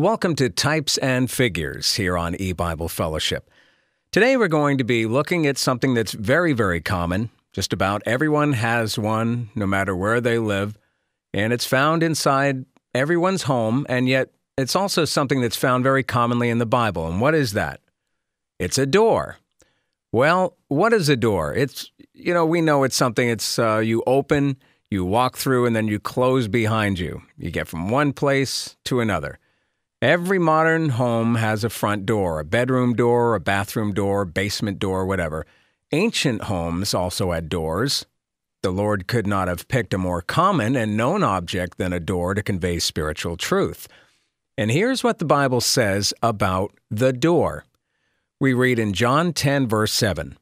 Welcome to Types and Figures here on eBible Fellowship. Today we're going to be looking at something that's very, very common. Just about everyone has one, no matter where they live, and it's found inside everyone's home, and yet it's also something that's found very commonly in the Bible. And what is that? It's a door. Well, what is a door? It's, you know, we know it's something it's uh, you open, you walk through, and then you close behind you. You get from one place to another. Every modern home has a front door, a bedroom door, a bathroom door, basement door, whatever. Ancient homes also had doors. The Lord could not have picked a more common and known object than a door to convey spiritual truth. And here's what the Bible says about the door. We read in John 10, verse 7.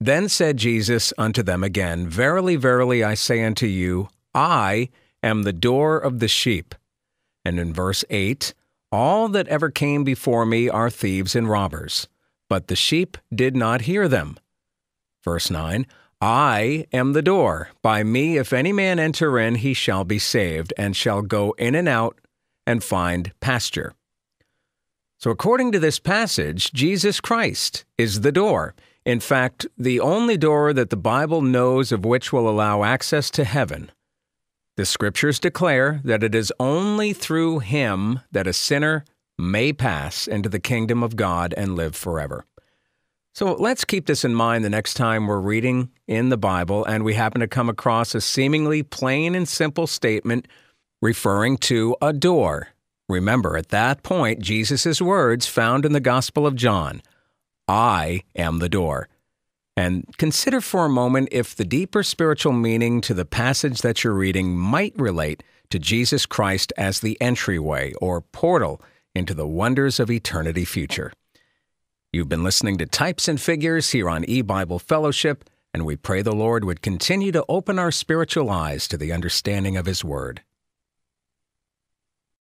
Then said Jesus unto them again, Verily, verily, I say unto you, I am the door of the sheep. And in verse 8, All that ever came before me are thieves and robbers, but the sheep did not hear them. Verse 9, I am the door. By me, if any man enter in, he shall be saved, and shall go in and out and find pasture. So, according to this passage, Jesus Christ is the door. In fact, the only door that the Bible knows of which will allow access to heaven. The scriptures declare that it is only through him that a sinner may pass into the kingdom of God and live forever. So let's keep this in mind the next time we're reading in the Bible and we happen to come across a seemingly plain and simple statement referring to a door. Remember, at that point, Jesus' words found in the Gospel of John I am the door. And consider for a moment if the deeper spiritual meaning to the passage that you're reading might relate to Jesus Christ as the entryway or portal into the wonders of eternity future. You've been listening to Types and Figures here on eBible Fellowship, and we pray the Lord would continue to open our spiritual eyes to the understanding of His Word.